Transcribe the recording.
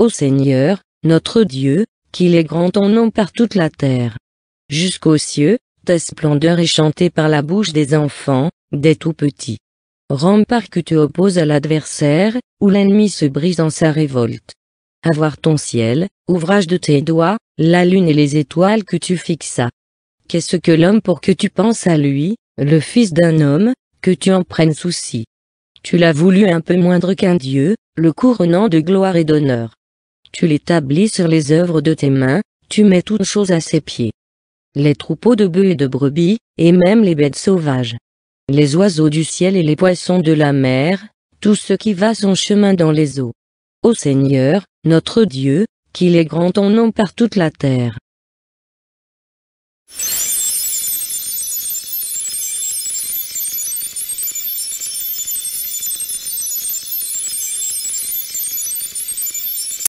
Ô Seigneur, notre Dieu, qu'il est grand ton nom par toute la terre. Jusqu'aux cieux, ta splendeur est chantée par la bouche des enfants, des tout-petits. Rempart que tu opposes à l'adversaire, où l'ennemi se brise en sa révolte. Avoir ton ciel, ouvrage de tes doigts, la lune et les étoiles que tu fixas. Qu'est-ce que l'homme pour que tu penses à lui, le fils d'un homme, que tu en prennes souci. Tu l'as voulu un peu moindre qu'un dieu, le couronnant de gloire et d'honneur tu l'établis sur les œuvres de tes mains, tu mets toutes choses à ses pieds. Les troupeaux de bœufs et de brebis, et même les bêtes sauvages. Les oiseaux du ciel et les poissons de la mer, tout ce qui va son chemin dans les eaux. Ô Seigneur, notre Dieu, qu'il est grand ton nom par toute la terre.